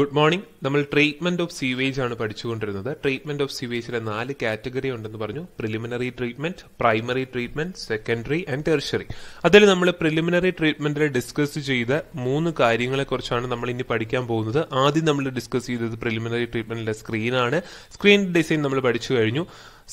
Good morning നമ്മൾ treatment of sewage ആണ് പഠിച്ചുകൊണ്ടിരുന്നത് ട്രീറ്റ്മെന്റ് ഓഫ് സീവേജിലെ നാല് കാറ്റഗറി ഉണ്ടെന്ന് പറഞ്ഞു preliminary treatment primary treatment secondary and tertiary അതിൽ നമ്മൾ പ്രിലിമിനറി ട്രീറ്റ്മെന്റിൽ ഡിസ്കസ് ചെയ്ത മൂന്ന് കാര്യങ്ങളെ കുറിച്ചാണ് നമ്മൾ ഇനി പഠിക്കാൻ പോകുന്നത് ആദ്യം നമ്മൾ ഡിസ്കസ് ചെയ്തത് പ്രിലിമിനറി ട്രീറ്റ്മെന്റിലെ സ്ക്രീനാണ് സ്ക്രീൻ ഡിസൈൻ നമ്മൾ പഠിച്ചു കഴിഞ്ഞു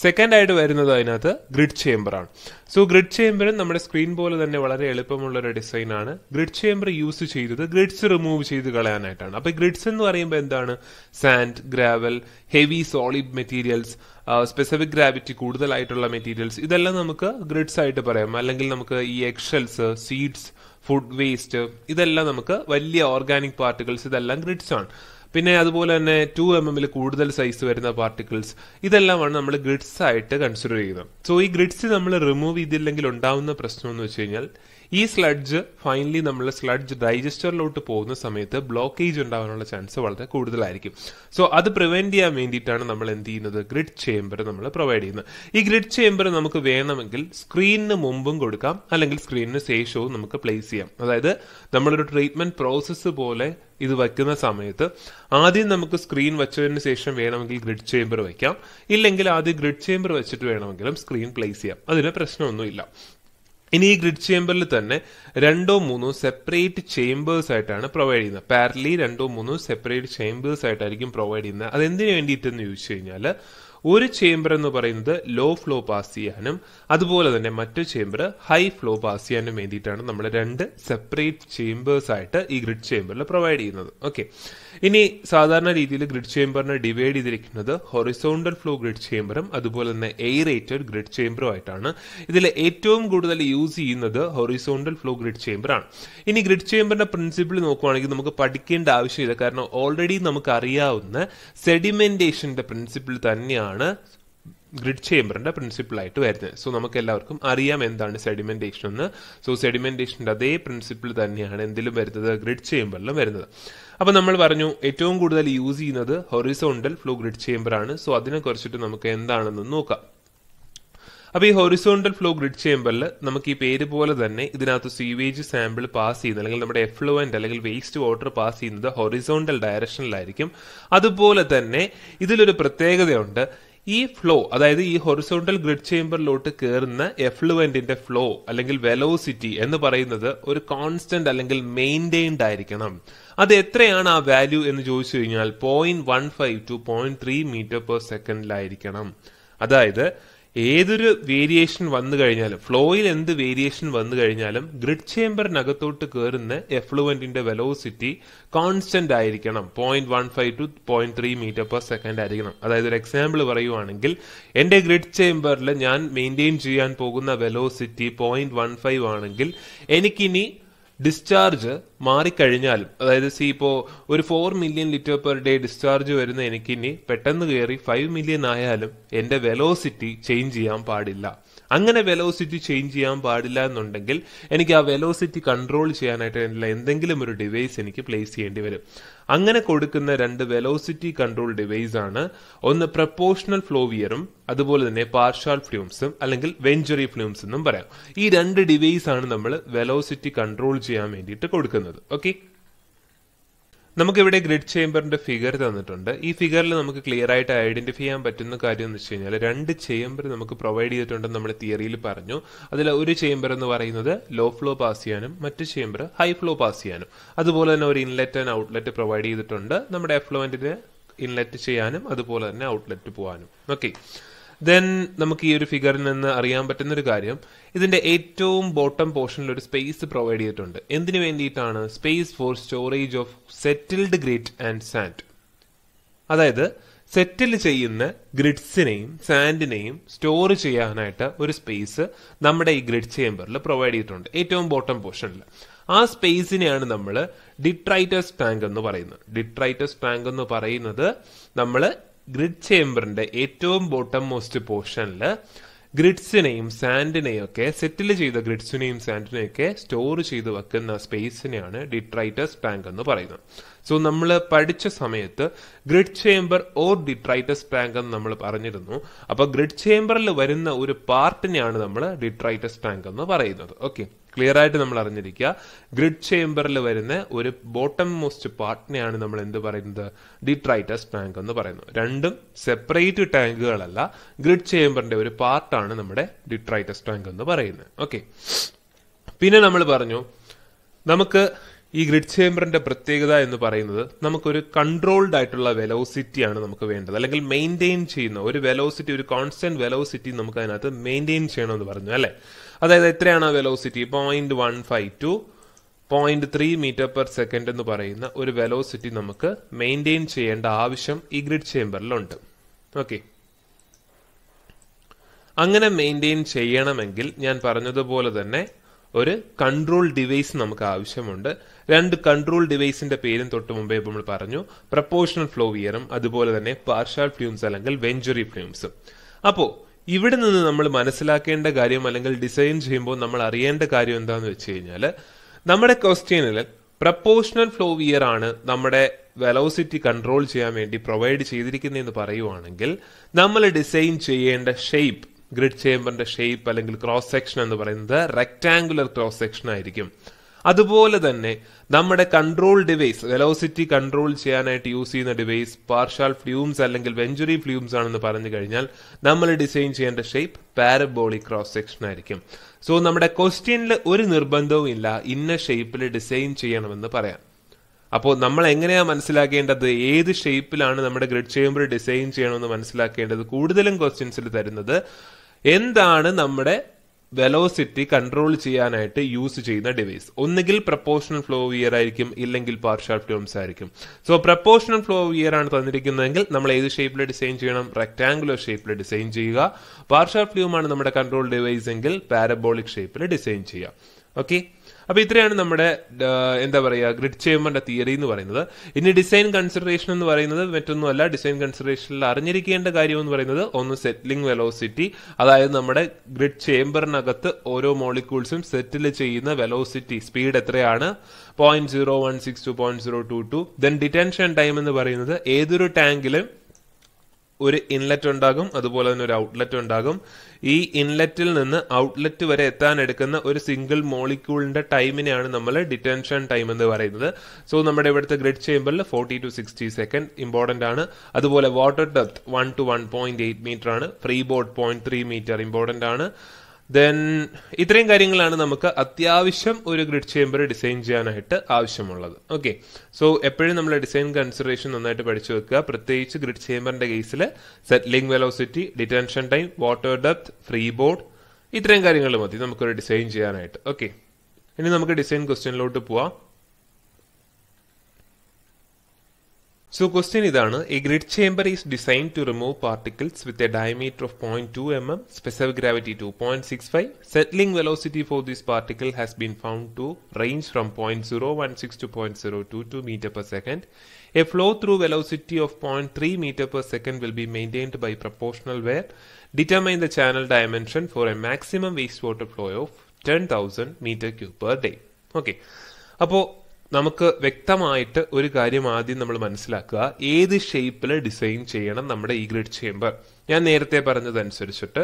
സെക്കൻഡ് ആയിട്ട് വരുന്നത് അതിനകത്ത് ഗ്രിഡ് ചേംബറാണ് സോ ഗ്രിഡ് ചേംബറും നമ്മുടെ സ്ക്രീൻ പോലെ തന്നെ വളരെ എളുപ്പമുള്ള ഒരു ഡിസൈനാണ് ഗ്രിഡ് ചേംബർ യൂസ് ചെയ്തത് ഗ്രിഡ്സ് റിമൂവ് ചെയ്ത് കളയാനായിട്ടാണ് അപ്പോൾ ഗ്രിഡ്സ് എന്ന് പറയുമ്പോൾ എന്താണ് sand gravel heavy solid materials specific gravity കൂടുതലായിട്ടുള്ള മെറ്റീരിയൽസ് ഇതെല്ലാം നമുക്ക് ഗ്രിഡ്സ് ആയിട്ട് പറയാം അല്ലെങ്കിൽ നമുക്ക് ഈ എക്സൽസ് സീഡ്സ് ഫുഡ് വേസ്റ്റ് ഇതെല്ലാം നമുക്ക് വലിയ ഓർഗാനിക് പാർട്ടിക്കിൾസ് ഇതെല്ലാം ഗ്രിഡ്സ് ആണ് പിന്നെ അതുപോലെ തന്നെ ടു എം എമ്മിൽ കൂടുതൽ സൈസ് വരുന്ന പാർട്ടിക്കിൾസ് ഇതെല്ലാമാണ് നമ്മൾ ഗ്രിഡ്സ് ആയിട്ട് കൺസിഡർ ചെയ്യുന്നത് സോ ഈ ഗ്രിഡ്സ് നമ്മൾ റിമൂവ് ചെയ്തില്ലെങ്കിൽ ഉണ്ടാവുന്ന പ്രശ്നം എന്ന് വെച്ച് കഴിഞ്ഞാൽ ഈ സ്ലഡ്ജ് ഫൈനലി നമ്മൾ സ്ലഡ്ജ് ഡൈജസ്റ്ററിലോട്ട് പോകുന്ന സമയത്ത് ബ്ലോക്കേജ് ഉണ്ടാകാനുള്ള ചാൻസ് വളരെ കൂടുതലായിരിക്കും സോ അത് പ്രിവെന്റ് ചെയ്യാൻ വേണ്ടിയിട്ടാണ് നമ്മൾ എന്ത് ചെയ്യുന്നത് ഗ്രിഡ് ചേംബർ നമ്മൾ പ്രൊവൈഡ് ചെയ്യുന്നത് ഈ ഗ്രിഡ് ചേംബർ നമുക്ക് വേണമെങ്കിൽ സ്ക്രീനിന് മുമ്പും കൊടുക്കാം അല്ലെങ്കിൽ സ്ക്രീനിന് ശേഷവും നമുക്ക് പ്ലേസ് ചെയ്യാം അതായത് നമ്മളൊരു ട്രീറ്റ്മെന്റ് പ്രോസസ്സ് പോലെ ഇത് വയ്ക്കുന്ന സമയത്ത് ആദ്യം നമുക്ക് സ്ക്രീൻ വെച്ചതിന് ശേഷം വേണമെങ്കിൽ ഗ്രിഡ് ചേംബർ വയ്ക്കാം ഇല്ലെങ്കിൽ ആദ്യം ഗ്രിഡ് ചേംബർ വെച്ചിട്ട് വേണമെങ്കിലും സ്ക്രീൻ പ്ലേസ് ചെയ്യാം അതിന് പ്രശ്നമൊന്നുമില്ല ഇനി ഈ ഗ്രിഡ് ചേംബറിൽ തന്നെ രണ്ടോ മൂന്നോ സെപ്പറേറ്റ് ചേംബേഴ്സ് ആയിട്ടാണ് പ്രൊവൈഡ് ചെയ്യുന്നത് പാരലി രണ്ടോ മൂന്നോ സെപ്പറേറ്റ് ചേംബേഴ്സ് ആയിട്ടായിരിക്കും പ്രൊവൈഡ് ചെയ്യുന്നത് അതെന്തിനു വേണ്ടിയിട്ടെന്ന് ചോദിച്ചു കഴിഞ്ഞാൽ ഒരു ചേംബർ എന്ന് പറയുന്നത് ലോ ഫ്ലോ പാസ് ചെയ്യാനും അതുപോലെ തന്നെ മറ്റു ചേംബർ ഹൈ ഫ്ലോ പാസ് ചെയ്യാനും വേണ്ടിയിട്ടാണ് നമ്മൾ രണ്ട് സെപ്പറേറ്റ് ചേംബേഴ്സ് ആയിട്ട് ഈ ഗ്രിഡ് ചേംബറിൽ പ്രൊവൈഡ് ചെയ്യുന്നത് ഓക്കെ ഇനി സാധാരണ രീതിയിൽ ഗ്രിഡ് ചേംബറിനെ ഡിവൈഡ് ചെയ്തിരിക്കുന്നത് ഹൊറിസോണ്ടൽ ഫ്ലോ ഗ്രിഡ് ചേംബറും അതുപോലെ തന്നെ എയറേറ്റഡ് ഗ്രിഡ് ചേംബറും ആയിട്ടാണ് ഇതിൽ ഏറ്റവും കൂടുതൽ യൂസ് ചെയ്യുന്നത് ഹൊറിസോണ്ടൽ ഫ്ലോ ഗ്രിഡ് ചേംബറാണ് ഇനി ഗ്രിഡ് ചേംബറിന്റെ പ്രിൻസിപ്പിൾ നോക്കുവാണെങ്കിൽ നമുക്ക് പഠിക്കേണ്ട ആവശ്യമില്ല കാരണം ഓൾറെഡി നമുക്ക് അറിയാവുന്ന സെഡിമെന്റേഷന്റെ പ്രിൻസിപ്പിൾ തന്നെയാണ് ഗ്രിഡ് ചേമ്പറിൻ്റെ പ്രിൻസിപ്പിളായിട്ട് വരുന്നത് സോ നമുക്ക് എല്ലാവർക്കും അറിയാം എന്താണ് സെഡിമെൻറ്റേഷൻ എന്ന് സോ സെഡിമെൻറ്റേഷൻ്റെ അതേ പ്രിൻസിപ്പിൾ തന്നെയാണ് എന്തിലും വരുന്നത് ഗ്രിഡ് ചേമ്പറിലും വരുന്നത് അപ്പോൾ നമ്മൾ പറഞ്ഞു ഏറ്റവും കൂടുതൽ യൂസ് ചെയ്യുന്നത് ഹൊറിസോണ്ടൽ ഫ്ലോ ഗ്രിഡ് ചേമ്പറാണ് സോ അതിനെ കുറിച്ചിട്ട് നമുക്ക് എന്താണെന്ന് നോക്കാം അപ്പോൾ ഈ ഹൊറിസോണ്ടൽ ഫ്ലോ ഗ്രിഡ് ചേമ്പറിൽ നമുക്ക് ഈ പേര് പോലെ തന്നെ ഇതിനകത്ത് സ്വീവേജ് സാമ്പിൾ പാസ് ചെയ്യുന്നത് അല്ലെങ്കിൽ നമ്മുടെ എഫ്ലുവൻ്റ് അല്ലെങ്കിൽ വേസ്റ്റ് വാട്ടർ പാസ് ചെയ്യുന്നത് ഹൊറിസോണ്ടൽ ഡയറക്ഷനിലായിരിക്കും അതുപോലെ തന്നെ ഇതിലൊരു പ്രത്യേകതയുണ്ട് ഈ ഫ്ലോ അതായത് ഈ ഹൊറിസോണ്ടൽ ഗ്രിഡ് ചേമ്പറിലോട്ട് കയറുന്ന എഫ്ലുവൻറ്റിന്റെ ഫ്ലോ അല്ലെങ്കിൽ വെലോസിറ്റി എന്ന് പറയുന്നത് ഒരു കോൺസ്റ്റന്റ് അല്ലെങ്കിൽ മെയിൻറ്റെയിൻഡ് ആയിരിക്കണം അത് എത്രയാണ് ആ വാല്യൂ എന്ന് ചോദിച്ചു കഴിഞ്ഞാൽ point one five two point three metre per സെക്കൻഡിലായിരിക്കണം അതായത് ഏതൊരു വേരിയേഷൻ വന്നു കഴിഞ്ഞാലും ഫ്ലോയിൽ എന്ത് വേരിയേഷൻ വന്നു കഴിഞ്ഞാലും ഗ്രിഡ് ചേംബറിനകത്തോട്ട് കയറുന്ന എഫ്ലുവൻറ്റിന്റെ വെലോസിറ്റി കോൺസ്റ്റന്റ് ആയിരിക്കണം point one five two point three metre per second ആയിരിക്കണം അതായത് ഒരു എക്സാമ്പിൾ പറയുവാണെങ്കിൽ എൻ്റെ ഗ്രിഡ് ചേംബറിൽ ഞാൻ മെയിൻറ്റെയിൻ ചെയ്യാൻ പോകുന്ന വെലോസിറ്റി പോയിന്റ് വൺ ഫൈവ് ആണെങ്കിൽ എനിക്കിനി ഡിസ്ചാർജ് മാറിക്കഴിഞ്ഞാൽ അതായത് സി ഇപ്പോൾ ഒരു four million litre per day discharge വരുന്ന എനിക്കിനി പെട്ടെന്ന് കയറി ഫൈവ് മില്യൺ ആയാലും എൻ്റെ വെലോസിറ്റി ചേഞ്ച് ചെയ്യാൻ പാടില്ല അങ്ങനെ വെലോസിറ്റി ചേഞ്ച് ചെയ്യാൻ പാടില്ല എന്നുണ്ടെങ്കിൽ എനിക്ക് ആ വെലോസിറ്റി കൺട്രോൾ ചെയ്യാനായിട്ട് എന്തെങ്കിലും ഒരു ഡിവൈസ് എനിക്ക് പ്ലേസ് ചെയ്യേണ്ടി വരും അങ്ങനെ കൊടുക്കുന്ന രണ്ട് വെലോസിറ്റി കൺട്രോൾ ഡിവൈസ് ആണ് ഒന്ന് പ്രപ്പോർഷണൽ ഫ്ലോവിയറും അതുപോലെ തന്നെ പാർഷാൽ ഫ്ലൂംസും അല്ലെങ്കിൽ വെഞ്ചറി ഫ്ലൂംസ് എന്നും പറയാം ഈ രണ്ട് ഡിവൈസ് ആണ് നമ്മൾ വെലോസിറ്റി കൺട്രോൾ ചെയ്യാൻ വേണ്ടിയിട്ട് കൊടുക്കുന്നത് ചെയ്യുന്നത് ഓക്കെ നമുക്കിവിടെ ഗ്രിഡ് ചേംബറിന്റെ ഫിഗർ തന്നിട്ടുണ്ട് ഈ ഫിഗറിൽ നമുക്ക് ക്ലിയർ ആയിട്ട് ഐഡന്റിഫൈ ചെയ്യാൻ പറ്റുന്ന കാര്യം എന്ന് വെച്ച് കഴിഞ്ഞാൽ രണ്ട് ചേംബർ നമുക്ക് പ്രൊവൈഡ് ചെയ്തിട്ടുണ്ട് നമ്മൾ തിയറിയിൽ പറഞ്ഞു അതിൽ ഒരു ചേംബർ എന്ന് പറയുന്നത് ലോ ഫ്ലോ പാസ് ചെയ്യാനും മറ്റു ചേംബർ ഹൈ ഫ്ലോ പാസ് ചെയ്യാനും അതുപോലെ തന്നെ ഒരു ഇൻലെറ്റ് ആൻഡ് ഔട്ട്ലെറ്റ് പ്രൊവൈഡ് ചെയ്തിട്ടുണ്ട് നമ്മുടെ എഫ്ലുവൻറ്റിന് ഇൻലെറ്റ് ചെയ്യാനും അതുപോലെ തന്നെ ഔട്ട്ലെറ്റ് പോകാനും ഓക്കെ ദെൻ നമുക്ക് ഈ ഒരു ഫിഗറിൽ നിന്ന് അറിയാൻ പറ്റുന്ന ഒരു കാര്യം ഇതിന്റെ ഏറ്റവും ബോട്ടം പോർഷനിൽ ഒരു സ്പേസ് പ്രൊവൈഡ് ചെയ്തിട്ടുണ്ട് എന്തിനു വേണ്ടിയിട്ടാണ് space for storage of settled grid and sand അതായത് സെറ്റിൽ ചെയ്യുന്ന ഗ്രിഡ്സിനെയും സാൻഡിനെയും സ്റ്റോർ ചെയ്യാനായിട്ട് ഒരു സ്പേസ് നമ്മുടെ ഈ ഗ്രിഡ് ചേമ്പറിൽ പ്രൊവൈഡ് ചെയ്തിട്ടുണ്ട് ഏറ്റവും ബോട്ടം പോർഷനിൽ ആ സ്പേസിനെയാണ് നമ്മൾ ഡിട്രൈറ്റസ് ടാങ്ക് എന്ന് പറയുന്നത് ഡിട്രൈറ്റസ് ടാങ്ക് എന്ന് പറയുന്നത് നമ്മൾ ഗ്രിഡ് ചേംബറിന്റെ ഏറ്റവും ബോട്ടം മോസ്റ്റ് പോർഷനിൽ ഗ്രിഡ്സിനെയും സാൻഡിനെയും ഒക്കെ സെറ്റിൽ ചെയ്ത ഗ്രിഡ്സിനെയും സാൻഡിനെയും ഒക്കെ സ്റ്റോർ ചെയ്ത് വെക്കുന്ന സ്പേസിനെയാണ് ഡിട്രൈറ്റസ് ടാങ്ക് എന്ന് പറയുന്നത് സോ നമ്മൾ പഠിച്ച സമയത്ത് grid chamber or detritus tank എന്ന് നമ്മൾ പറഞ്ഞിരുന്നു അപ്പോൾ ഗ്രിഡ് ചേംബറിൽ വരുന്ന ഒരു പാർട്ടിനെയാണ് നമ്മൾ ഡിട്രൈറ്റസ് ടാങ്ക് എന്ന് പറയുന്നത് ഓക്കെ ക്ലിയർ ആയിട്ട് നമ്മൾ അറിഞ്ഞിരിക്കുക ഗ്രിഡ് ചേംബറിൽ വരുന്ന ഒരു ബോട്ടം മോസ്റ്റ് പാർട്ടിനെയാണ് നമ്മൾ എന്ത് പറയുന്നത് ഡിട്രൈറ്റസ് ടാങ്ക് എന്ന് പറയുന്നു രണ്ടും സെപ്പറേറ്റ് ടാങ്കുകളല്ല ഗ്രിഡ് ചേംബറിന്റെ ഒരു പാർട്ടാണ് നമ്മുടെ ഡിട്രൈറ്റസ് ടാങ്ക് എന്ന് പറയുന്നത് ഓക്കെ പിന്നെ നമ്മൾ പറഞ്ഞു നമുക്ക് ഈ ഗ്രിഡ് ചേംബറിന്റെ പ്രത്യേകത എന്ന് പറയുന്നത് നമുക്കൊരു കൺട്രോൾഡ് ആയിട്ടുള്ള വെലോസിറ്റി ആണ് നമുക്ക് വേണ്ടത് അല്ലെങ്കിൽ മെയിൻറ്റെയിൻ ചെയ്യുന്ന ഒരു വെലോസിറ്റി ഒരു കോൺസ്റ്റന്റ് വെലോസിറ്റി നമുക്ക് അതിനകത്ത് മെയിൻറ്റെയിൻ ചെയ്യണമെന്ന് പറഞ്ഞു അല്ലേ അതായത് എത്രയാണ് ആ velocity point one five two point three metre per second എന്ന് പറയുന്ന ഒരു വെലോസിറ്റി നമുക്ക് മെയിൻറ്റെയിൻ ചെയ്യേണ്ട ആവശ്യം ഈ ഗ്രിഡ് ചേംബറിലുണ്ട് ഓക്കെ അങ്ങനെ മെയിൻറ്റെയിൻ ചെയ്യണമെങ്കിൽ ഞാൻ പറഞ്ഞതുപോലെ തന്നെ ഒരു കൺട്രോൾ ഡിവൈസ് നമുക്ക് ആവശ്യമുണ്ട് രണ്ട് കൺട്രോൾ ഡിവൈസിന്റെ പേരും തൊട്ട് മുമ്പേ നമ്മൾ പറഞ്ഞു പ്രപ്പോർഷണൽ ഫ്ലോ വിയറും അതുപോലെ തന്നെ പാർഷാൽ ഫ്ലൂംസ് അല്ലെങ്കിൽ വെഞ്ചുറി ഫ്ലൂംസും അപ്പോൾ ഇവിടെ നിന്ന് നമ്മൾ മനസ്സിലാക്കേണ്ട കാര്യം അല്ലെങ്കിൽ ഡിസൈൻ ചെയ്യുമ്പോൾ നമ്മൾ അറിയേണ്ട കാര്യം എന്താന്ന് വെച്ച് കഴിഞ്ഞാൽ നമ്മുടെ ക്വസ്റ്റ്യനിൽ പ്രപ്പോർഷണൽ ഫ്ലോ വിയർ ആണ് നമ്മുടെ വെലോസിറ്റി കൺട്രോൾ ചെയ്യാൻ വേണ്ടി പ്രൊവൈഡ് ചെയ്തിരിക്കുന്നതെന്ന് പറയുവാണെങ്കിൽ നമ്മൾ ഡിസൈൻ ചെയ്യേണ്ട ഷേപ്പ് ഗ്രിഡ് ചേമ്പറിന്റെ ഷേപ്പ് അല്ലെങ്കിൽ ക്രോസ് സെക്ഷൻ എന്ന് പറയുന്നത് റെക്ടാംഗുലർ ക്രോസ് സെക്ഷൻ ആയിരിക്കും അതുപോലെ തന്നെ നമ്മുടെ കൺട്രോൾ ഡിവൈസ് വെലോസിറ്റി കൺട്രോൾ ചെയ്യാനായിട്ട് യൂസ് ചെയ്യുന്ന ഡിവൈസ് പാർഷ്യൽ ഫ്ലൂംസ് അല്ലെങ്കിൽ വെഞ്ചുറി ഫ്ലൂംസ് ആണെന്ന് പറഞ്ഞു കഴിഞ്ഞാൽ നമ്മൾ ഡിസൈൻ ചെയ്യേണ്ട ഷേപ്പ് പാരബോളി ക്രോസ് സെക്ഷൻ ആയിരിക്കും സോ നമ്മുടെ ക്വസ്റ്റ്യനിൽ ഒരു നിർബന്ധവും ഇല്ല ഇന്ന ഷേപ്പിൽ ഡിസൈൻ ചെയ്യണമെന്ന് പറയാം അപ്പോൾ നമ്മൾ എങ്ങനെയാണ് മനസ്സിലാക്കേണ്ടത് ഏത് ഷേപ്പിലാണ് നമ്മുടെ ഗ്രിഡ് ചേമ്പർ ഡിസൈൻ ചെയ്യണമെന്ന് മനസ്സിലാക്കേണ്ടത് കൂടുതലും ക്വസ്റ്റ്യൻസിൽ തരുന്നത് എന്താണ് നമ്മുടെ വെലോസിറ്റി കൺട്രോൾ ചെയ്യാനായിട്ട് യൂസ് ചെയ്യുന്ന ഡിവൈസ് ഒന്നുകിൽ പ്രപ്പോർഷണൽ ഫ്ലോ വിയർ ആയിരിക്കും ഇല്ലെങ്കിൽ പാർഷ്യൽ ഫ്ലോംസ് ആയിരിക്കും സോ പ്രപ്പോർഷണൽ ഫ്ലോ വിയർ ആണ് തന്നിരിക്കുന്നതെങ്കിൽ നമ്മൾ ഏത് ഷേപ്പിൽ ഡിസൈൻ ചെയ്യണം റെക്ടാങ്കുലർ ഷേപ്പിൽ ഡിസൈൻ ചെയ്യുക പാർഷ്യൽ ഫ്ലൂമാണ് നമ്മുടെ കൺട്രോൾ ഡിവൈസ് എങ്കിൽ പാരബോളിക് ഷേപ്പിൽ ഡിസൈൻ ചെയ്യുക ഓക്കെ അപ്പോൾ ഇത്രയാണ് നമ്മുടെ എന്താ പറയുക ഗ്രിഡ് ചേമ്പറിന്റെ തിയറി എന്ന് പറയുന്നത് ഇനി ഡിസൈൻ കൺസിഡറേഷൻ എന്ന് പറയുന്നത് മറ്റൊന്നുമല്ല ഡിസൈൻ കൺസിഡറേഷനിൽ അറിഞ്ഞിരിക്കേണ്ട കാര്യം എന്ന് പറയുന്നത് ഒന്ന് സെറ്റിലിംഗ് വെലോസിറ്റി അതായത് നമ്മുടെ ഗ്രിഡ് ചേമ്പറിനകത്ത് ഓരോ മോളിക്യൂൾസും സെറ്റിൽ ചെയ്യുന്ന വെലോസിറ്റി സ്പീഡ് എത്രയാണ് point zero one six two point zero two two then detention time എന്ന് പറയുന്നത് ഏതൊരു ടാങ്കിലും ഒരു ഇൻലെറ്റ് ഉണ്ടാകും അതുപോലെ തന്നെ ഒരു ഔട്ട്ലെറ്റ് ഉണ്ടാകും ഈ ഇൻലെറ്റിൽ നിന്ന് ഔട്ട്ലെറ്റ് വരെ എത്താൻ എടുക്കുന്ന ഒരു സിംഗിൾ മോളിക്യൂളിന്റെ ടൈമിനെയാണ് നമ്മൾ ഡിറ്റൻഷൻ ടൈം എന്ന് പറയുന്നത് സോ നമ്മുടെ ഇവിടുത്തെ ഗ്രിഡ് ചേമ്പറിൽ forty to sixty second important ആണ് അതുപോലെ water depth one two one point eight metre ആണ് free board point three metre important ആണ് ദെൻ ഇത്രയും കാര്യങ്ങളാണ് നമുക്ക് അത്യാവശ്യം ഒരു ഗ്രിഡ് ചേമ്പർ ഡിസൈൻ ചെയ്യാനായിട്ട് ആവശ്യമുള്ളത് ഓക്കെ സോ എപ്പോഴും നമ്മൾ ഡിസൈൻ കൺസിഡറേഷൻ നന്നായിട്ട് പഠിച്ചു വെക്കുക പ്രത്യേകിച്ച് ഗ്രിഡ് ചേമ്പറിന്റെ കേസിൽ settling velocity detention time water depth free board ഇത്രയും കാര്യങ്ങൾ മതി നമുക്കൊരു ഡിസൈൻ ചെയ്യാനായിട്ട് ഓക്കെ ഇനി നമുക്ക് ഡിസൈൻ ക്വസ്റ്റ്യനിലോട്ട് പോവാം So question is, a grid chamber is designed to remove particles with a diameter of 0.2 mm, specific gravity to 0.65. Settling velocity for this particle has been found to range from 0.016 to 0.022 meter per second. A flow through velocity of 0.3 meter per second will be maintained by proportional wear. Determine the channel dimension for a maximum wastewater flow of 10,000 meter cube per day. Okay. Apo നമുക്ക് വ്യക്തമായിട്ട് ഒരു കാര്യം ആദ്യം നമ്മൾ മനസ്സിലാക്കുക ഏത് ഷേപ്പിൽ design ചെയ്യണം നമ്മുടെ ഈ ഗ്രിഡ് ചേമ്പർ ഞാൻ നേരത്തെ പറഞ്ഞതനുസരിച്ചിട്ട്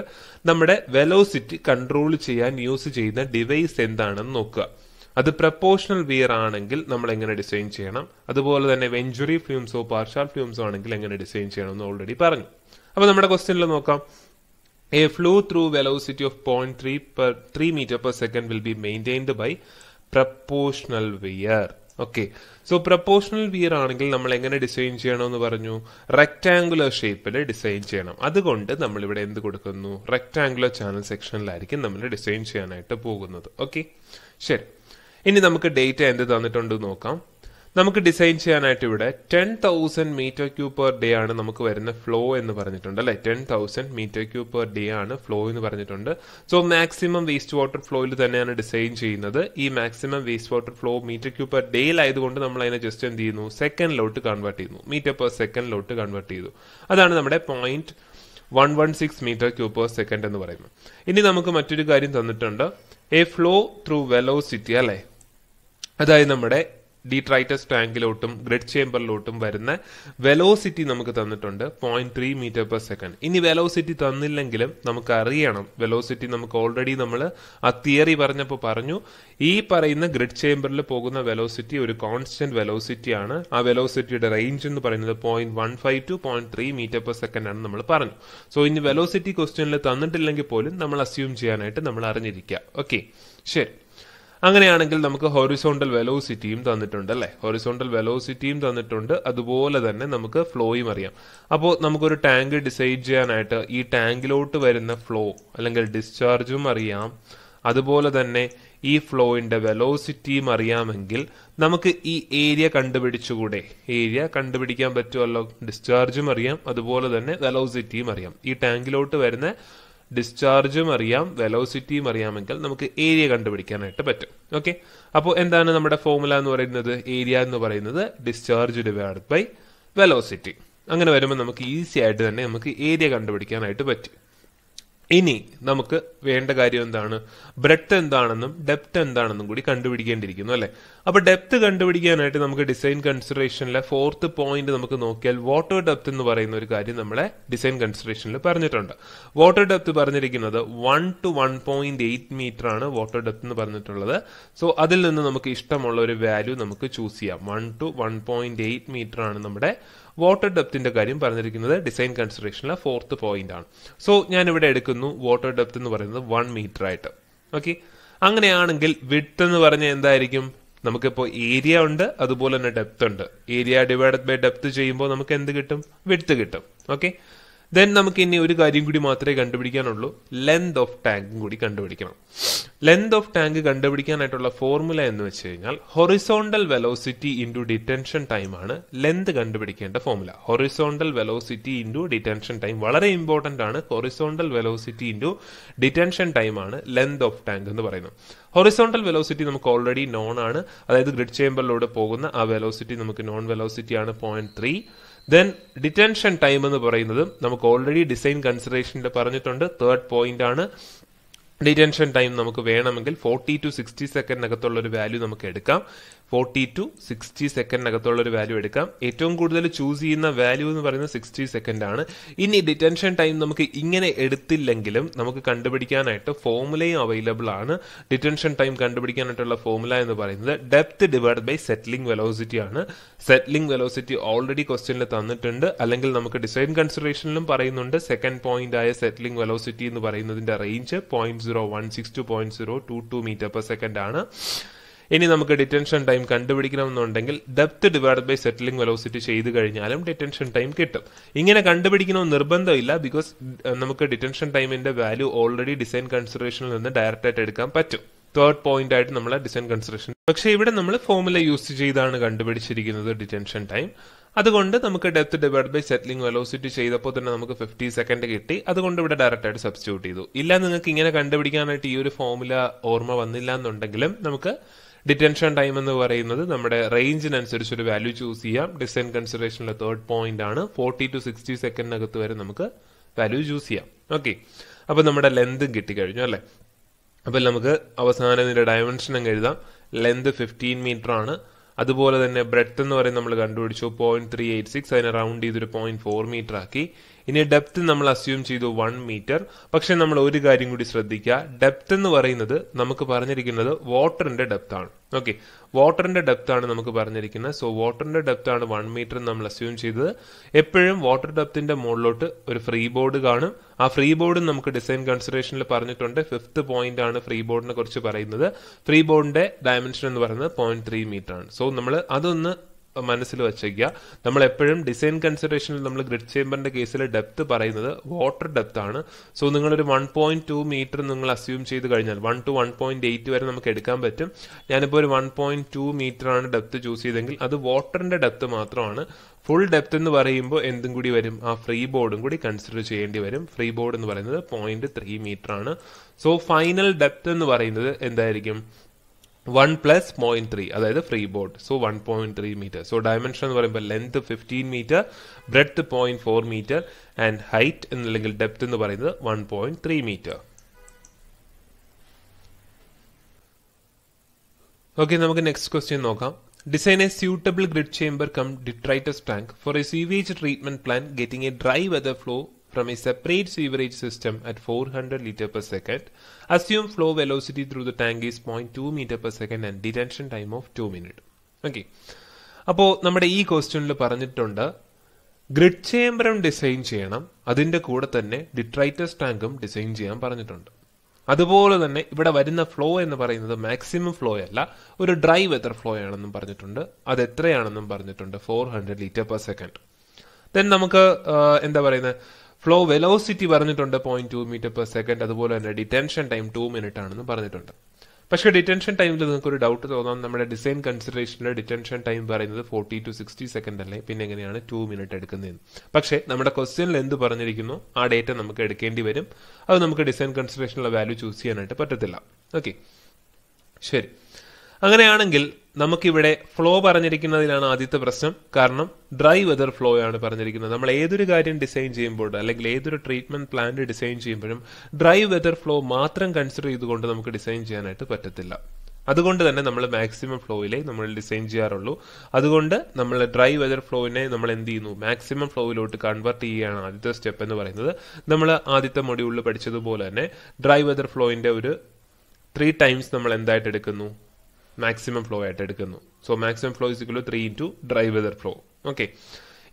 നമ്മുടെ വെലോസിറ്റി കൺട്രോൾ ചെയ്യാൻ യൂസ് ചെയ്യുന്ന ഡിവൈസ് എന്താണെന്ന് നോക്കുക അത് പ്രപ്പോർഷണൽ വിയർ ആണെങ്കിൽ നമ്മൾ എങ്ങനെ ഡിസൈൻ ചെയ്യണം അതുപോലെ തന്നെ വെഞ്ചുറി ഫ്യൂംസോ പാർഷാൽ ഫ്യൂംസോ ആണെങ്കിൽ എങ്ങനെ ഡിസൈൻ ചെയ്യണം എന്ന് ഓൾറെഡി പറഞ്ഞു അപ്പോൾ നമ്മുടെ ക്വസ്റ്റ്യനിൽ നോക്കാം a flow through velocity of point three per three metre per second will be maintained by proportional weir okay so proportional weir ആണെങ്കിൽ നമ്മൾ എങ്ങനെ ഡിസൈൻ ചെയ്യണമെന്ന് പറഞ്ഞു റെക്ടാംഗുലർ ഷേപ്പിൽ ഡിസൈൻ ചെയ്യണം അതുകൊണ്ട് നമ്മൾ ഇവിടെ എന്ത് കൊടുക്കുന്നു റെക്ടാംഗുലർ ചാനൽ സെക്ഷനിലായിരിക്കും നമ്മൾ ഡിസൈൻ ചെയ്യാനായിട്ട് പോകുന്നത് ഓക്കെ ശരി ഇനി നമുക്ക് ഡേറ്റ എന്ത് തന്നിട്ടുണ്ട് നോക്കാം നമുക്ക് ഡിസൈൻ ചെയ്യാനായിട്ട് ഇവിടെ ten thousand metre cube per day ആണ് നമുക്ക് വരുന്ന ഫ്ലോ എന്ന് പറഞ്ഞിട്ടുണ്ട് അല്ലേ ten thousand metre cube per day ആണ് ഫ്ലോ എന്ന് പറഞ്ഞിട്ടുണ്ട് സോ മാക്സിമം വേസ്റ്റ് വാട്ടർ ഫ്ലോയിൽ തന്നെയാണ് ഡിസൈൻ ചെയ്യുന്നത് ഈ maximum waste water flow metre cube per ആയതുകൊണ്ട് നമ്മൾ അതിനെ ജസ്റ്റ് എന്ത് ചെയ്യുന്നു സെക്കൻഡിലോട്ട് കൺവേർട്ട് ചെയ്യുന്നു മീറ്റർ പെർ സെക്കൻഡിലോട്ട് കൺവേർട്ട് ചെയ്തു അതാണ് നമ്മുടെ point one one six metre cube per second എന്ന് പറയുന്നു ഇനി നമുക്ക് മറ്റൊരു കാര്യം തന്നിട്ടുണ്ട് എ ഫ്ലോ ത്രൂ വെലോസിറ്റി അല്ലേ അതായത് നമ്മുടെ ഡീട്രൈറ്റസ് ടാങ്കിലോട്ടും ഗ്രിഡ് ചേംബറിലോട്ടും വരുന്ന വെലോസിറ്റി നമുക്ക് തന്നിട്ടുണ്ട് point three metre per second ഇനി വെലോസിറ്റി തന്നില്ലെങ്കിലും നമുക്ക് അറിയണം വെലോസിറ്റി നമുക്ക് ഓൾറെഡി നമ്മൾ ആ തിയറി പറഞ്ഞപ്പോൾ പറഞ്ഞു ഈ പറയുന്ന ഗ്രിഡ് ചേംബറിൽ പോകുന്ന വെലോസിറ്റി ഒരു കോൺസ്റ്റന്റ് വെലോസിറ്റി ആണ് ആ വെലോസിറ്റിയുടെ റേഞ്ച് എന്ന് പറയുന്നത് point one five two point three metre per second ആണ് നമ്മൾ പറഞ്ഞു സോ ഇനി വെലോസിറ്റി ക്വസ്റ്റ്യനിൽ തന്നിട്ടില്ലെങ്കിൽ പോലും നമ്മൾ അസ്യൂം ചെയ്യാനായിട്ട് നമ്മൾ അറിഞ്ഞിരിക്കുക ഓക്കെ ശരി അങ്ങനെയാണെങ്കിൽ നമുക്ക് ഹൊറിസോണ്ടൽ വെലോസിറ്റിയും തന്നിട്ടുണ്ട് അല്ലേ ഹൊറിസോണ്ടൽ വെലോസിറ്റിയും തന്നിട്ടുണ്ട് അതുപോലെ തന്നെ നമുക്ക് ഫ്ലോയും അറിയാം അപ്പോൾ നമുക്കൊരു ടാങ്ക് ഡിസൈഡ് ചെയ്യാനായിട്ട് ഈ ടാങ്കിലോട്ട് വരുന്ന ഫ്ലോ അല്ലെങ്കിൽ ഡിസ്ചാർജും അറിയാം അതുപോലെ തന്നെ ഈ ഫ്ലോയിൻ്റെ വെലോസിറ്റിയും അറിയാമെങ്കിൽ നമുക്ക് ഈ ഏരിയ കണ്ടുപിടിച്ചുകൂടെ ഏരിയ കണ്ടുപിടിക്കാൻ പറ്റുമല്ലോ ഡിസ്ചാർജും അറിയാം അതുപോലെ തന്നെ വെലോസിറ്റിയും അറിയാം ഈ ടാങ്കിലോട്ട് വരുന്ന ഡിസ്ചാർജും അറിയാം വെലോസിറ്റിയും അറിയാമെങ്കിൽ നമുക്ക് ഏരിയ കണ്ടുപിടിക്കാനായിട്ട് പറ്റും ഓക്കെ അപ്പോൾ എന്താണ് നമ്മുടെ ഫോമുല എന്ന് പറയുന്നത് ഏരിയ എന്ന് പറയുന്നത് ഡിസ്ചാർജ് ഡിവൈഡ് ബൈ വെലോസിറ്റി അങ്ങനെ വരുമ്പോൾ നമുക്ക് ഈസി ആയിട്ട് തന്നെ നമുക്ക് ഏരിയ കണ്ടുപിടിക്കാനായിട്ട് പറ്റും ഇനി നമുക്ക് വേണ്ട കാര്യം എന്താണ് ബ്രെഡ് എന്താണെന്നും ഡെപ്ത് എന്താണെന്നും കൂടി കണ്ടുപിടിക്കേണ്ടിയിരിക്കുന്നു അല്ലെ അപ്പൊ ഡെപ്ത് കണ്ടുപിടിക്കാനായിട്ട് നമുക്ക് ഡിസൈൻ കൺസിഡറേഷനിലെ ഫോർത്ത് പോയിന്റ് നമുക്ക് നോക്കിയാൽ വാട്ടർ ഡെപ്ത് എന്ന് പറയുന്ന ഒരു കാര്യം നമ്മളെ ഡിസൈൻ കൺസിഡറേഷനിൽ പറഞ്ഞിട്ടുണ്ട് വാട്ടർ ഡെപ്ത് പറഞ്ഞിരിക്കുന്നത് one two one point eight metre ആണ് വാട്ടർ ഡെപ്ത് എന്ന് പറഞ്ഞിട്ടുള്ളത് സോ അതിൽ നിന്ന് നമുക്ക് ഇഷ്ടമുള്ള ഒരു വാല്യൂ നമുക്ക് ചൂസ് ചെയ്യാം one two one point eight metre ആണ് നമ്മുടെ വാട്ടർ ഡെപ്തിൻ്റെ കാര്യം പറഞ്ഞിരിക്കുന്നത് ഡിസൈൻ കൺസിഡറേഷനിലെ ഫോർത്ത് പോയിന്റ് ആണ് സോ ഞാനിവിടെ എടുക്കുന്നു വാട്ടർ ഡെപ്ത് എന്ന് പറയുന്നത് വൺ മീറ്റർ ആയിട്ട് ഓക്കെ അങ്ങനെയാണെങ്കിൽ വിട്ട് എന്ന് പറഞ്ഞാൽ എന്തായിരിക്കും നമുക്കിപ്പോൾ ഏരിയ ഉണ്ട് അതുപോലെ തന്നെ ഡെപ്ത് ഉണ്ട് ഏരിയ ഡിവൈഡഡ് ബൈ ഡെപ്ത് ചെയ്യുമ്പോൾ നമുക്ക് എന്ത് കിട്ടും വിട്ട് കിട്ടും ഓക്കെ ദെൻ നമുക്ക് ഇനി ഒരു കാര്യം കൂടി മാത്രമേ കണ്ടുപിടിക്കാനുള്ളൂ ലെന്ത് ഓഫ് ടാങ്കും കൂടി കണ്ടുപിടിക്കണം ലെന്ത് ഓഫ് ടാങ്ക് കണ്ടുപിടിക്കാനായിട്ടുള്ള ഫോർമുല എന്ന് വെച്ച് കഴിഞ്ഞാൽ ഹൊറിസോണ്ടൽ വെലോസിറ്റി ഇൻറ്റു ഡിറ്റൻഷൻ ടൈമാണ് ലെന്ത് കണ്ടുപിടിക്കേണ്ട formula horizontal velocity into detention time വളരെ ഇമ്പോർട്ടൻ്റ് ആണ് ഹൊറിസോണ്ടൽ വെലോസിറ്റി ഇൻറ്റു ഡിറ്റൻഷൻ ടൈമാണ് ലെന്ത് ഓഫ് ടാങ്ക് എന്ന് പറയുന്നത് ഹൊറിസോണ്ടൽ വെലോസിറ്റി നമുക്ക് ഓൾറെഡി നോൺ ആണ് അതായത് ഗ്രിഡ് ചേമ്പറിലൂടെ പോകുന്ന ആ വെലോസിറ്റി നമുക്ക് നോൺ വെലോസിറ്റി ആണ് point three then detention time എന്ന് പറയുന്നത് നമുക്ക് ഓൾറെഡി ഡിസൈൻ കൺസിഡറേഷനിൽ പറഞ്ഞിട്ടുണ്ട് തേർഡ് പോയിന്റ് ആണ് ഡിറ്റൻഷൻ ടൈം നമുക്ക് വേണമെങ്കിൽ ഫോർട്ടി ടു സിക്സ്റ്റി സെക്കൻഡിനകത്തുള്ള ഒരു വാല്യൂ നമുക്ക് എടുക്കാം ഫോർട്ടി ടു സിക്സ്റ്റി സെക്കൻഡിനകത്തുള്ള ഒരു വാല്യൂ എടുക്കാം ഏറ്റവും കൂടുതൽ ചൂസ് ചെയ്യുന്ന വാല്യൂ എന്ന് പറയുന്നത് സിക്സ്റ്റി സെക്കൻഡ് ആണ് ഇനി ഡിറ്റൻഷൻ ടൈം നമുക്ക് ഇങ്ങനെ എടുത്തില്ലെങ്കിലും നമുക്ക് കണ്ടുപിടിക്കാനായിട്ട് ഫോമുലയും അവൈലബിൾ ആണ് ഡിറ്റൻഷൻ ടൈം കണ്ടുപിടിക്കാനായിട്ടുള്ള ഫോമുല എന്ന് പറയുന്നത് depth divide by settling velocity ആണ് സെറ്റിലിംഗ് വെലോസിറ്റി ഓൾറെഡി ക്വസ്റ്റ്യനിൽ തന്നിട്ടുണ്ട് അല്ലെങ്കിൽ നമുക്ക് ഡിസൈൻ കൺസിഡറേഷനിലും പറയുന്നുണ്ട് സെക്കൻഡ് പോയിന്റ് ആയ സെറ്റിലിംഗ് വെലോസിറ്റി എന്ന് പറയുന്നതിന്റെ range point zero one six two point zero two two metre per second ആണ് ഇനി നമുക്ക് ഡിറ്റൻഷൻ ടൈം കണ്ടുപിടിക്കണമെന്നുണ്ടെങ്കിൽ depth divide by settling velocity ചെയ്ത് കഴിഞ്ഞാലും ഡിറ്റൻഷൻ ടൈം കിട്ടും ഇങ്ങനെ കണ്ടുപിടിക്കണമെന്ന് നിർബന്ധമില്ല ബിക്കോസ് നമുക്ക് ഡിറ്റൻഷൻ ടൈമിന്റെ വാല്യൂ ഓൾറെഡി ഡിസൈൻ കൺസിഡറേഷനിൽ നിന്ന് ഡയറക്റ്റ് ആയിട്ട് എടുക്കാൻ പറ്റും തേർഡ് പോയിന്റ് ആയിട്ട് നമ്മൾ ഡിസൈൻ കൺസിഡറേഷൻ പക്ഷേ ഇവിടെ നമ്മൾ ഫോമുല യൂസ് ചെയ്താണ് കണ്ടുപിടിച്ചിരിക്കുന്നത് ഡിറ്റൻഷൻ ടൈം അതുകൊണ്ട് നമുക്ക് depth divide by settling velocity ചെയ്തപ്പോൾ തന്നെ നമുക്ക് ഫിഫ്റ്റി സെക്കൻഡ് കിട്ടി അതുകൊണ്ട് ഇവിടെ ഡയറക്റ്റ് ആയിട്ട് സബ്സ്റ്റിറ്റ്യൂട്ട് ചെയ്തു ഇല്ല നിങ്ങൾക്ക് ഇങ്ങനെ കണ്ടുപിടിക്കാനായിട്ട് ഈ ഒരു ഫോമുല ഓർമ്മ വന്നില്ല എന്നുണ്ടെങ്കിലും നമുക്ക് ഡിറ്റൻഷൻ ടൈം എന്ന് പറയുന്നത് നമ്മുടെ റേഞ്ചിനനുസരിച്ച് ഒരു വാല്യൂ ചൂസ് ചെയ്യാം ഡിസൈൻ കൺസിഡറേഷനിലെ തേർഡ് പോയിന്റ് ആണ് ഫോർട്ടി ടു സിക്സ്റ്റി സെക്കൻഡിനകത്ത് വരെ നമുക്ക് വാല്യൂ ചൂസ് ചെയ്യാം ഓക്കെ അപ്പോൾ നമ്മുടെ ലെന്തും കിട്ടിക്കഴിഞ്ഞു അല്ലേ അപ്പോൾ നമുക്ക് അവസാനം ഇതിൻ്റെ ഡയമെൻഷനും എഴുതാം ലെന്ത് ഫിഫ്റ്റീൻ മീറ്റർ ആണ് അതുപോലെ തന്നെ ബ്രെഡ്ത്ത് എന്ന് പറയുന്നത് നമ്മൾ കണ്ടുപിടിച്ചു പോയിന്റ് ത്രീ എയ്റ്റ് സിക്സ് അതിനെ റൗണ്ട് ചെയ്തൊരു പോയിന്റ് ഫോർ മീറ്റർ ആക്കി ഇനി ഡെപ്ത് നമ്മൾ അസ്യൂം ചെയ്തു വൺ മീറ്റർ പക്ഷെ നമ്മൾ ഒരു കാര്യം കൂടി ശ്രദ്ധിക്കുക ഡെപ്ത് എന്ന് പറയുന്നത് നമുക്ക് പറഞ്ഞിരിക്കുന്നത് വാട്ടറിന്റെ ഡെപ്ത് ആണ് ഓക്കെ വാട്ടറിന്റെ ഡെപ്ത് ആണ് നമുക്ക് പറഞ്ഞിരിക്കുന്നത് സോ വാട്ടറിന്റെ ഡെപ്ത് ആണ് വൺ മീറ്റർ നമ്മൾ അസ്യൂം ചെയ്തത് എപ്പോഴും വാട്ടർ ഡെപ്തിന്റെ മുകളിലോട്ട് ഒരു ഫ്രീ ബോർഡ് കാണും ആ ഫ്രീ ബോർഡ് നമുക്ക് ഡിസൈൻ കൺസിഡറേഷനിൽ പറഞ്ഞിട്ടുണ്ട് ഫിഫ്ത്ത് പോയിന്റ് ആണ് ഫ്രീ ബോർഡിനെ കുറിച്ച് പറയുന്നത് ഫ്രീ ബോർഡിന്റെ ഡയമെൻഷൻ എന്ന് പറയുന്നത് പോയിന്റ് ത്രീ മീറ്റർ ആണ് സോ നമ്മൾ അതൊന്ന് മനസ്സിൽ വെച്ചേക്കുക നമ്മൾ എപ്പോഴും ഡിസൈൻ കൺസിഡറേഷനിൽ നമ്മൾ ഗ്രിഡ് ചേമ്പറിന്റെ കേസിൽ ഡെപ്ത് പറയുന്നത് വാട്ടർ ഡെപ്ത് ആണ് സോ നിങ്ങളൊരു വൺ പോയിന്റ് ടു മീറ്റർ നിങ്ങൾ അസ്യൂം ചെയ്ത് കഴിഞ്ഞാൽ one two one point eight വരെ നമുക്ക് എടുക്കാൻ പറ്റും ഞാനിപ്പോൾ ഒരു വൺ പോയിന്റ് ടു മീറ്റർ ആണ് ഡെപ്ത് ചൂസ് ചെയ്തെങ്കിൽ അത് വാട്ടറിന്റെ ഡെപ്ത് മാത്രമാണ് ഫുൾ ഡെപ്ത് എന്ന് പറയുമ്പോൾ എന്തും കൂടി വരും ആ ഫ്രീ ബോർഡും കൂടി കൺസിഡർ ചെയ്യേണ്ടി വരും ഫ്രീ ബോർഡ് എന്ന് പറയുന്നത് പോയിന്റ് ത്രീ മീറ്റർ ആണ് സോ ഫൈനൽ ഡെപ്ത് എന്ന് പറയുന്നത് എന്തായിരിക്കും വൺ പ്ലസ് പോയിന്റ് ത്രീ അതായത് free board so one point three metre so dimension എന്ന് പറയുമ്പോൾ length fifteen metre breadth point four metre and height എന്നല്ലെങ്കിൽ ഡെപ്ത് എന്ന് പറയുന്നത് one point three metre okay നമുക്ക് നെക്സ്റ്റ് ക്വസ്റ്റ്യൻ നോക്കാം design a suitable grid chamber cum detritus tank for a sewage treatment plant getting a dry weather flow from a separate sewerage system at 400 litre per second. Assume flow velocity through the tank is 0.2 meter per second and detention time of 2 minute. Okay അപ്പോൾ നമ്മുടെ ഈ ക്വസ്റ്റ്യനിൽ പറഞ്ഞിട്ടുണ്ട് grid ചേംബറും design ചെയ്യണം അതിൻ്റെ കൂടെ തന്നെ detritus ടാങ്കും design ചെയ്യാൻ പറഞ്ഞിട്ടുണ്ട് അതുപോലെ തന്നെ ഇവിടെ വരുന്ന ഫ്ലോ എന്ന് പറയുന്നത് മാക്സിമം ഫ്ലോ അല്ല ഒരു ഡ്രൈ വെതർ ഫ്ലോ ആണെന്നും പറഞ്ഞിട്ടുണ്ട് അത് എത്രയാണെന്നും പറഞ്ഞിട്ടുണ്ട് four hundred litre per second then നമുക്ക് എന്താ പറയുന്നത് ഫ്ലോ വെലോസിറ്റി പറഞ്ഞിട്ടുണ്ട് point two metre per second അതുപോലെ തന്നെ ഡിറ്റൻഷൻ ടൈം ടു മിനിറ്റ് ആണെന്ന് പറഞ്ഞിട്ടുണ്ട് പക്ഷേ ഡിറ്റൻഷൻ ടൈമിൽ നിങ്ങൾക്ക് ഒരു ഡൗട്ട് തോന്നാം നമ്മുടെ ഡിസൈൻ കൺസിഡറേഷനിലെ ഡിറ്റൻഷൻ ടൈം പറയുന്നത് ഫോർട്ടി ടു സിക്സ്റ്റി സെക്കൻഡ് അല്ലേ പിന്നെ എങ്ങനെയാണ് ടു മിനിറ്റ് എടുക്കുന്നതെന്ന് പക്ഷേ നമ്മുടെ ക്വസ്റ്റ്യനിൽ എന്ത് പറഞ്ഞിരിക്കുന്നു ആ ഡേറ്റ നമുക്ക് എടുക്കേണ്ടി വരും അത് നമുക്ക് ഡിസൈൻ കൺസിഡറേഷനുള്ള വാല്യൂ ചൂസ് ചെയ്യാനായിട്ട് പറ്റത്തില്ല ഓക്കെ ശരി അങ്ങനെയാണെങ്കിൽ നമുക്കിവിടെ ഫ്ലോ പറഞ്ഞിരിക്കുന്നതിലാണ് ആദ്യത്തെ പ്രശ്നം കാരണം ഡ്രൈ വെതർ ഫ്ലോ ആണ് പറഞ്ഞിരിക്കുന്നത് നമ്മൾ ഏതൊരു കാര്യം ഡിസൈൻ ചെയ്യുമ്പോൾ അല്ലെങ്കിൽ ഏതൊരു ട്രീറ്റ്മെന്റ് പ്ലാന്റ് ഡിസൈൻ ചെയ്യുമ്പോഴും ഡ്രൈ വെതർ ഫ്ലോ മാത്രം കൺസിഡർ ചെയ്തുകൊണ്ട് നമുക്ക് ഡിസൈൻ ചെയ്യാനായിട്ട് പറ്റത്തില്ല അതുകൊണ്ട് തന്നെ നമ്മൾ മാക്സിമം ഫ്ലോയിലേ നമ്മൾ ഡിസൈൻ ചെയ്യാറുള്ളൂ അതുകൊണ്ട് നമ്മൾ ഡ്രൈ വെതർ ഫ്ലോവിനെ നമ്മൾ എന്ത് ചെയ്യുന്നു മാക്സിമം ഫ്ലോയിലോട്ട് കൺവേർട്ട് ചെയ്യുകയാണ് ആദ്യത്തെ സ്റ്റെപ്പ് എന്ന് പറയുന്നത് നമ്മൾ ആദ്യത്തെ മൊഡ്യൂളിൽ പഠിച്ചതുപോലെ തന്നെ ഡ്രൈ വെതർ ഫ്ലോയിന്റെ ഒരു ത്രീ ടൈംസ് നമ്മൾ എന്തായിട്ട് എടുക്കുന്നു മാക്സിമം ഫ്ലോ ആയിട്ട് എടുക്കുന്നു so maximum flow is equal three into dry weather flow okay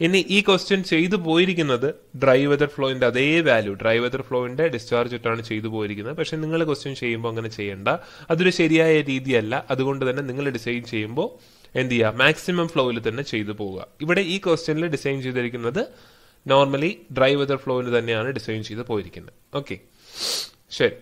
ഇനി ഈ ക്വസ്റ്റ്യൻ ചെയ്തു പോയിരിക്കുന്നത് ഡ്രൈ വെതർ ഫ്ലോയിൻ്റെ അതേ വാല്യൂ ഡ്രൈ വെതർ ഫ്ലോയിൻ്റെ ഡിസ്ചാർജ് ഇട്ടാണ് ചെയ്തു പോയിരിക്കുന്നത് പക്ഷേ നിങ്ങൾ ക്വസ്റ്റ്യൻ ചെയ്യുമ്പോൾ അങ്ങനെ ചെയ്യേണ്ട അതൊരു ശരിയായ രീതിയല്ല അതുകൊണ്ട് തന്നെ നിങ്ങൾ ഡിസൈൻ ചെയ്യുമ്പോൾ എന്ത് ചെയ്യുക മാക്സിമം ഫ്ലോയിൽ തന്നെ ചെയ്തു പോവുക ഇവിടെ ഈ ക്വസ്റ്റ്യനിൽ ഡിസൈൻ ചെയ്തിരിക്കുന്നത് നോർമലി ഡ്രൈ വെതർ ഫ്ലോയിൽ തന്നെയാണ് ഡിസൈൻ ചെയ്ത് പോയിരിക്കുന്നത് ഓക്കെ ശരി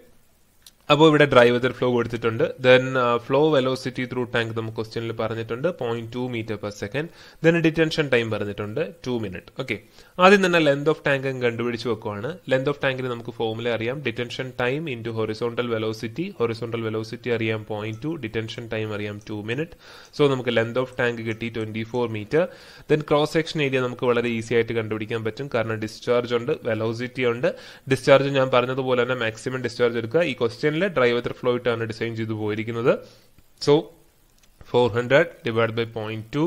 അപ്പോൾ ഇവിടെ ഡ്രൈവ് ഫ്ലോ കൊടുത്തിട്ടുണ്ട് then flow velocity through tank നമുക്ക് ക്വസ്റ്റ്യനിൽ പറഞ്ഞിട്ടുണ്ട് point two metre per second then detention time പറഞ്ഞിട്ടുണ്ട് ടു മിനിറ്റ് ഓക്കെ ആദ്യം തന്നെ ലെന്ത് ഓഫ് ടാങ്ക് കണ്ടുപിടിച്ച് വെക്കുവാണ് ലെന്ത് ഓഫ് ടാങ്കിന് നമുക്ക് ഫോമുല അറിയാം detention time to horizontal velocity horizontal velocity അറിയാം പോയിന്റ് ടു ഡിറ്റൻഷൻ ടൈം അറിയാം ടു മിനിറ്റ് സോ നമുക്ക് length of tank കിട്ടി twenty four meter then cross section area നമുക്ക് വളരെ ഈസി ആയിട്ട് കണ്ടുപിടിക്കാൻ പറ്റും കാരണം ഡിസ്ചാർജ് ഉണ്ട് വെലോസിറ്റി ഉണ്ട് ഡിസ്ചാർജ് ഞാൻ പറഞ്ഞതുപോലെ തന്നെ മാക്സിമം ഡിസ്ചാർജ് എടുക്കുക ഈ ക്വസ്റ്റ്യനിൽ വേരിയന്റിലെ ഡ്രൈവ് എത്ര ഫ്ലോ ഇട്ടാണ് ഡിസൈൻ ചെയ്തു പോയിരിക്കുന്നത് so four hundred divide by point two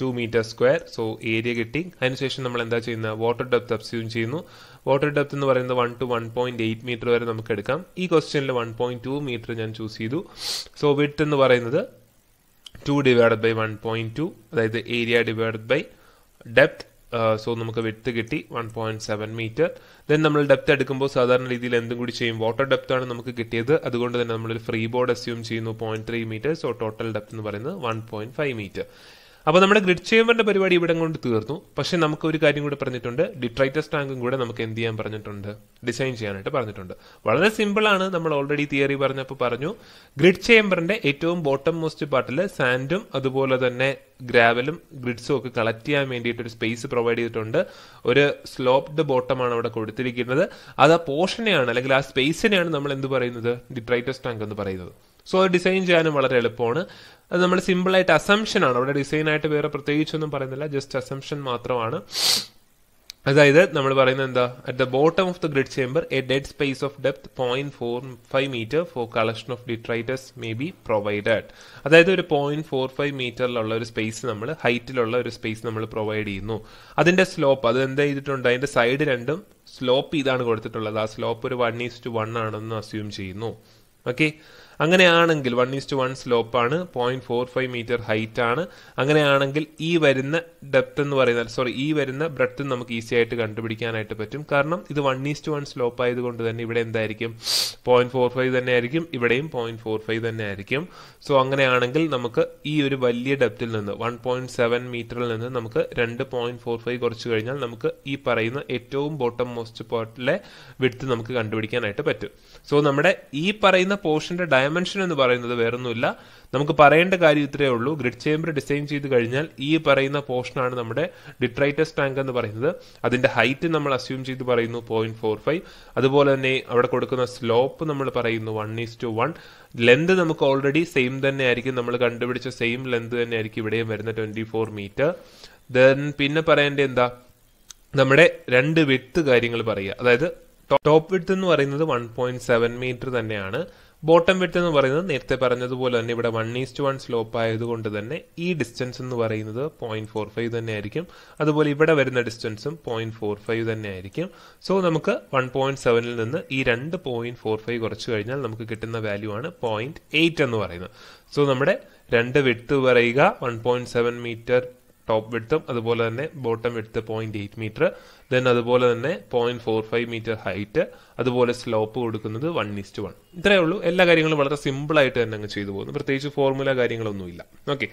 two meter square so area കിട്ടി അതിനുശേഷം നമ്മൾ എന്താ ചെയ്യുന്നത് വാട്ടർ ഡെപ്ത് അബ്സ്യൂം ചെയ്യുന്നു വാട്ടർ ഡെപ്ത് എന്ന് പറയുന്നത് one two one point eight meter വരെ നമുക്ക് എടുക്കാം ഈ ക്വസ്റ്റ്യനിൽ വൺ പോയിന്റ് ടു മീറ്റർ ഞാൻ ചൂസ് ചെയ്തു സോ വിട്ട് എന്ന് പറയുന്നത് two divide by one point two അതായത് area divide by depth so നമുക്ക് വെട്ത്ത് കിട്ടി one point seven meter then നമ്മൾ ഡെപ്ത് എടുക്കുമ്പോൾ സാധാരണ രീതിയിൽ എന്തും കൂടി ചെയ്യും വാട്ടർ ഡെപ്ത് ആണ് നമുക്ക് കിട്ടിയത് അതുകൊണ്ട് തന്നെ നമ്മളൊരു ഫ്രീ ബോർഡ് അസ്യൂം ചെയ്യുന്നു point three metre so total depth എന്ന് പറയുന്നത് വൺ പോയിന്റ് ഫൈവ് മീറ്റർ അപ്പോൾ നമ്മുടെ ഗ്രിഡ് ചേമ്പറിന്റെ പരിപാടി ഇവിടെ കൊണ്ട് തീർന്നു പക്ഷെ നമുക്ക് ഒരു കാര്യം കൂടി പറഞ്ഞിട്ടുണ്ട് ഡിട്രൈറ്റസ് ടാങ്കും കൂടെ നമുക്ക് എന്ത് ചെയ്യാൻ പറഞ്ഞിട്ടുണ്ട് ഡിസൈൻ ചെയ്യാനായിട്ട് പറഞ്ഞിട്ടുണ്ട് വളരെ സിമ്പിളാണ് നമ്മൾ ഓൾറെഡി തിയറി പറഞ്ഞപ്പോൾ പറഞ്ഞു ഗ്രിഡ് ചേമ്പറിന്റെ ഏറ്റവും ബോട്ടം മോസ്റ്റ് പാർട്ടിൽ സാൻഡും അതുപോലെ തന്നെ ഗ്രാവലും ഗ്രിഡ്സും ഒക്കെ കളക്ട് ചെയ്യാൻ വേണ്ടിയിട്ട് ഒരു സ്പേസ് പ്രൊവൈഡ് ചെയ്തിട്ടുണ്ട് ഒരു സ്ലോപ്ഡ് ബോട്ടമാണ് അവിടെ കൊടുത്തിരിക്കുന്നത് അത് ആ പോർഷനെയാണ് അല്ലെങ്കിൽ ആ സ്പേസിനെയാണ് നമ്മൾ എന്ത് പറയുന്നത് ഡിട്രൈറ്റസ് ടാങ്ക് എന്ന് പറയുന്നത് സോ അത് ഡിസൈൻ ചെയ്യാനും വളരെ എളുപ്പമാണ് അത് നമ്മൾ സിമ്പിളായിട്ട് അസംഷൻ ആണ് അവിടെ ഡിസൈനായിട്ട് വേറെ പ്രത്യേകിച്ചൊന്നും പറയുന്നില്ല ജസ്റ്റ് അസംഷൻ മാത്രമാണ് അതായത് നമ്മൾ പറയുന്നത് എന്താ at the bottom of the grid chamber a dead space of depth point four five meter for collection of detritus may be provided അതായത് ഒരു പോയിന്റ് ഫോർ ഫൈവ് മീറ്ററിലുള്ള ഒരു സ്പേസ് നമ്മൾ ഹൈറ്റിലുള്ള ഒരു സ്പേസ് നമ്മൾ പ്രൊവൈഡ് ചെയ്യുന്നു അതിന്റെ സ്ലോപ്പ് അത് എന്താ ചെയ്തിട്ടുണ്ട് അതിന്റെ സൈഡ് രണ്ടും സ്ലോപ്പ് ഇതാണ് കൊടുത്തിട്ടുള്ളത് ആ സ്ലോപ്പ് ഒരു വൺ ഈസ് ടു വൺ ആണെന്ന് അസ്യൂം ചെയ്യുന്നു ഓക്കെ അങ്ങനെയാണെങ്കിൽ വൺ ടു വൺ സ്ലോപ്പാണ് point four five meter height ആണ് അങ്ങനെയാണെങ്കിൽ ഈ വരുന്ന ഡെപ്ത് എന്ന് പറയുന്ന സോറി ഈ വരുന്ന ബ്രെഡ്ത്ത് നമുക്ക് ഈസി ആയിട്ട് കണ്ടുപിടിക്കാനായിട്ട് പറ്റും കാരണം ഇത് വൺ ടു വൺ സ്ലോപ്പ് ആയതുകൊണ്ട് തന്നെ ഇവിടെ എന്തായിരിക്കും പോയിന്റ് ഫോർ ഫൈവ് തന്നെ ആയിരിക്കും ഇവിടെയും പോയിന്റ് ഫോർ ഫൈവ് തന്നെ ആയിരിക്കും സോ അങ്ങനെയാണെങ്കിൽ നമുക്ക് ഈ ഒരു വലിയ ഡെപ്തിൽ നിന്ന് വൺ പോയിന്റ് സെവൻ മീറ്ററിൽ നിന്ന് നമുക്ക് രണ്ട് പോയിന്റ് ഫോർ ഫൈവ് കുറച്ച് കഴിഞ്ഞാൽ നമുക്ക് ഈ പറയുന്ന ഏറ്റവും ബോട്ടം മോസ്റ്റ് പാർട്ടിലെ വിടുത്ത് നമുക്ക് കണ്ടുപിടിക്കാനായിട്ട് പറ്റും സോ നമ്മുടെ ഈ പറയുന്ന പോർഷന്റെ ഡയമ ഡയമെൻഷൻ എന്ന് പറയുന്നത് വേറൊന്നുമില്ല നമുക്ക് പറയേണ്ട കാര്യം ഇത്രയേ ഉള്ളൂ ഗ്രിഡ് ചേംബർ ഡിസൈൻ ചെയ്ത് കഴിഞ്ഞാൽ ഈ പറയുന്ന പോർഷനാണ് നമ്മുടെ ഡിട്രൈറ്റസ് ടാങ്ക് എന്ന് പറയുന്നത് അതിന്റെ ഹൈറ്റ് നമ്മൾ അസ്യൂം ചെയ്ത് പറയുന്നു പോയിന്റ് ഫോർ ഫൈവ് അതുപോലെ തന്നെ അവിടെ കൊടുക്കുന്ന സ്ലോപ്പ് നമ്മൾ പറയുന്നു one is two one length നമുക്ക് ഓൾറെഡി സെയിം തന്നെ ആയിരിക്കും നമ്മൾ കണ്ടുപിടിച്ച സെയിം ലെന്ത് തന്നെ ആയിരിക്കും ഇവിടെയും വരുന്ന ട്വന്റി ഫോർ മീറ്റർ ദെൻ പിന്നെ പറയേണ്ടത് എന്താ നമ്മുടെ രണ്ട് വിത്ത് കാര്യങ്ങൾ പറയുക അതായത് ടോപ്പ് വിത്ത് എന്ന് പറയുന്നത് വൺ പോയിന്റ് സെവൻ മീറ്റർ തന്നെയാണ് ബോട്ടം വിട്ട് എന്ന് പറയുന്നത് നേരത്തെ പറഞ്ഞതുപോലെ തന്നെ ഇവിടെ വൺ ഈസ്റ്റ് വൺ സ്ലോപ്പ് ആയതുകൊണ്ട് തന്നെ ഈ ഡിസ്റ്റൻസ് എന്ന് പറയുന്നത് പോയിന്റ് ഫോർ ഫൈവ് തന്നെ ആയിരിക്കും അതുപോലെ ഇവിടെ വരുന്ന ഡിസ്റ്റൻസും പോയിന്റ് ഫോർ ഫൈവ് തന്നെ ആയിരിക്കും സോ നമുക്ക് വൺ പോയിന്റ് സെവനിൽ നിന്ന് ഈ രണ്ട് പോയിന്റ് ഫോർ ഫൈവ് കുറച്ചു കഴിഞ്ഞാൽ നമുക്ക് കിട്ടുന്ന വാല്യൂ ആണ് പോയിന്റ് എയ്റ്റ് എന്ന് പറയുന്നത് സോ നമ്മുടെ രണ്ട് വിട്ട് പറയുക one point seven meter top വിട്ടും അതുപോലെ തന്നെ ബോട്ടം വിട്ട് പോയിന്റ് എയ്റ്റ് മീറ്റർ ദെൻ അതുപോലെ തന്നെ point four five meter height അതുപോലെ സ്ലോപ്പ് കൊടുക്കുന്നത് വൺ ഈസ്റ്റ് വൺ ഇത്രയേ ഉള്ളൂ എല്ലാ കാര്യങ്ങളും വളരെ സിമ്പിൾ ആയിട്ട് തന്നെ അങ്ങ് ചെയ്തു പോകുന്നു പ്രത്യേകിച്ച് ഫോർമുല കാര്യങ്ങളൊന്നുമില്ല ഓക്കെ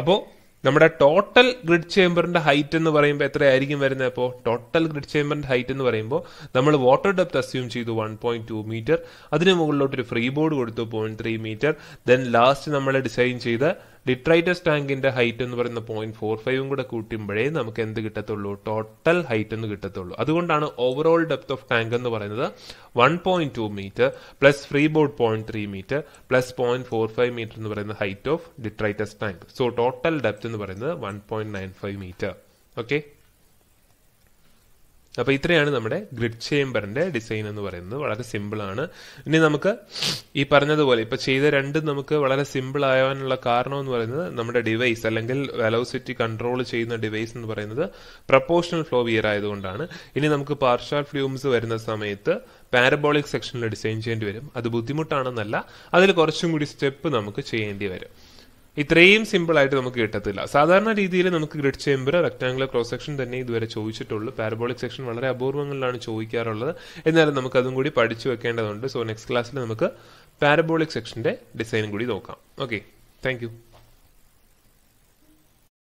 അപ്പോൾ നമ്മുടെ ടോട്ടൽ ഗ്രിഡ് ചേംബറിന്റെ ഹൈറ്റ് എന്ന് പറയുമ്പോൾ എത്രയായിരിക്കും വരുന്നത് അപ്പോൾ ടോട്ടൽ ഗ്രിഡ് ചേംബറിന്റെ ഹൈറ്റ് എന്ന് പറയുമ്പോൾ നമ്മൾ വാട്ടർ ഡെപ്ത് അസ്യൂം ചെയ്തു വൺ പോയിന്റ് ടു മീറ്റർ അതിന് മുകളിലോട്ട് ഒരു ഫ്രീ ബോർഡ് കൊടുത്തു point three meter then last നമ്മൾ ഡിസൈൻ ചെയ്ത ഡിട്രൈറ്റസ് ടാങ്കിന്റെ ഹൈറ്റ് എന്ന് പറയുന്ന പോയിന്റ് ഫോർ ഫൈവും കൂടെ കൂട്ടുമ്പോഴേ നമുക്ക് എന്ത് കിട്ടത്തുള്ളൂ ടോട്ടൽ ഹൈറ്റ് എന്ന് കിട്ടത്തുള്ളൂ അതുകൊണ്ടാണ് ഓവറോൾ ഡെപ്ത് ഓഫ് ടാങ്ക് എന്ന് പറയുന്നത് one point two meter plus free board point three meter plus point four five meter എന്ന് പറയുന്ന height of detritus tank so total depth എന്ന് പറയുന്നത് one point nine five meter okay അപ്പോൾ ഇത്രയാണ് നമ്മുടെ grid ചേംബറിൻ്റെ design എന്ന് പറയുന്നത് വളരെ സിമ്പിളാണ് ഇനി നമുക്ക് ഈ പറഞ്ഞതുപോലെ ഇപ്പോൾ ചെയ്ത രണ്ടും നമുക്ക് വളരെ സിമ്പിൾ ആവാനുള്ള കാരണം എന്ന് പറയുന്നത് നമ്മുടെ ഡിവൈസ് അല്ലെങ്കിൽ വെലോസിറ്റി കൺട്രോൾ ചെയ്യുന്ന ഡിവൈസ് എന്ന് പറയുന്നത് പ്രപ്പോർഷണൽ ഫ്ലോ വിയർ ആയതുകൊണ്ടാണ് ഇനി നമുക്ക് പാർഷ്യൽ ഫ്ലൂംസ് വരുന്ന സമയത്ത് പാരബോളിക് സെക്ഷനിൽ ഡിസൈൻ ചെയ്യേണ്ടി വരും അത് ബുദ്ധിമുട്ടാണെന്നല്ല അതിൽ കുറച്ചും കൂടി സ്റ്റെപ്പ് നമുക്ക് ചെയ്യേണ്ടി വരും ഇത്രയും സിമ്പിളായിട്ട് നമുക്ക് കിട്ടത്തില്ല സാധാരണ രീതിയിൽ നമുക്ക് grid chamber rectangular cross section തന്നെ ഇതുവരെ ചോദിച്ചിട്ടുള്ളൂ പാരബോളിക് സെക്ഷൻ വളരെ അപൂർവങ്ങളിലാണ് ചോദിക്കാറുള്ളത് എന്നാലും നമുക്ക് അതും കൂടി പഠിച്ചു വെക്കേണ്ടതുണ്ട് സോ നെക്സ്റ്റ് ക്ലാസ്സിൽ നമുക്ക് പാരബോളിക് സെക്ഷന്റെ ഡിസൈനും കൂടി നോക്കാം ഓക്കെ താങ്ക്